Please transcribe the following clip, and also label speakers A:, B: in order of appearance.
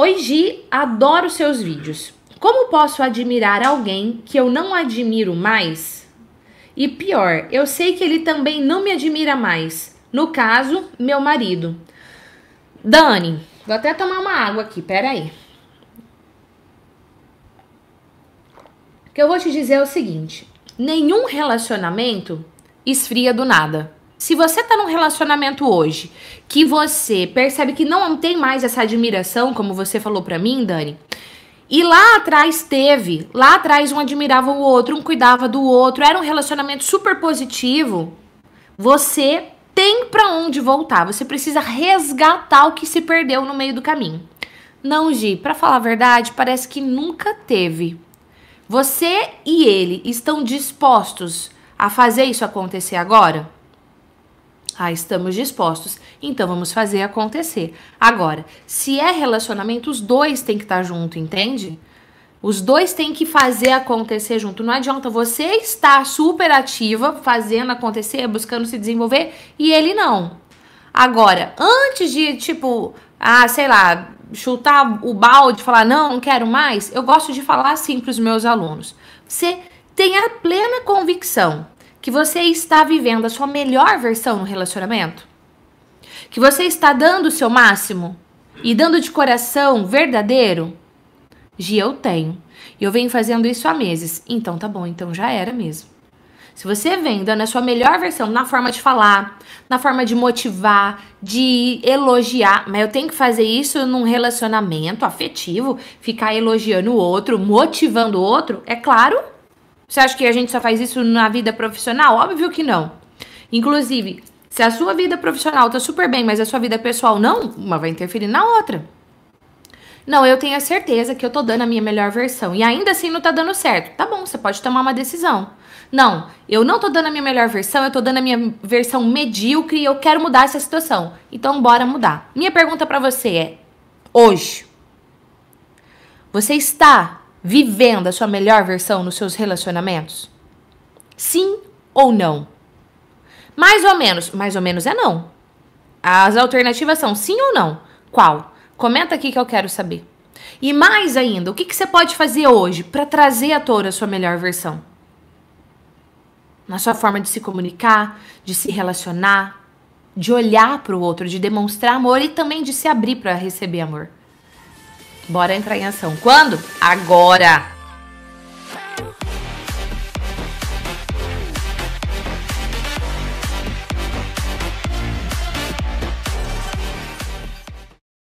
A: Oi, Gi, adoro seus vídeos. Como posso admirar alguém que eu não admiro mais? E pior, eu sei que ele também não me admira mais. No caso, meu marido. Dani, vou até tomar uma água aqui, peraí. O que eu vou te dizer é o seguinte: nenhum relacionamento esfria do nada se você tá num relacionamento hoje que você percebe que não tem mais essa admiração, como você falou para mim, Dani, e lá atrás teve, lá atrás um admirava o outro, um cuidava do outro, era um relacionamento super positivo, você tem para onde voltar. Você precisa resgatar o que se perdeu no meio do caminho. Não, Gi, para falar a verdade, parece que nunca teve. Você e ele estão dispostos a fazer isso acontecer agora? Ah, estamos dispostos, então vamos fazer acontecer. Agora, se é relacionamento, os dois têm que estar junto, entende? Os dois têm que fazer acontecer junto. Não adianta você estar super ativa, fazendo acontecer, buscando se desenvolver, e ele não. Agora, antes de, tipo, ah, sei lá, chutar o balde, falar não, não quero mais, eu gosto de falar assim para os meus alunos. Você tem a plena convicção que você está vivendo a sua melhor versão no relacionamento? Que você está dando o seu máximo e dando de coração verdadeiro? Gi, eu tenho. E eu venho fazendo isso há meses. Então tá bom, então já era mesmo. Se você vem dando a sua melhor versão na forma de falar, na forma de motivar, de elogiar, mas eu tenho que fazer isso num relacionamento afetivo, ficar elogiando o outro, motivando o outro, é claro você acha que a gente só faz isso na vida profissional? Óbvio que não. Inclusive, se a sua vida profissional tá super bem, mas a sua vida pessoal não, uma vai interferir na outra. Não, eu tenho a certeza que eu tô dando a minha melhor versão e ainda assim não tá dando certo. Tá bom, você pode tomar uma decisão. Não, eu não tô dando a minha melhor versão, eu tô dando a minha versão medíocre e eu quero mudar essa situação. Então bora mudar. Minha pergunta para você é: hoje você está vivendo a sua melhor versão nos seus relacionamentos? Sim ou não? Mais ou menos, mais ou menos é não. As alternativas são sim ou não. Qual? Comenta aqui que eu quero saber. E mais ainda, o que, que você pode fazer hoje para trazer à tona a sua melhor versão? Na sua forma de se comunicar, de se relacionar, de olhar para o outro, de demonstrar amor e também de se abrir para receber amor. Bora entrar em ação. Quando? Agora!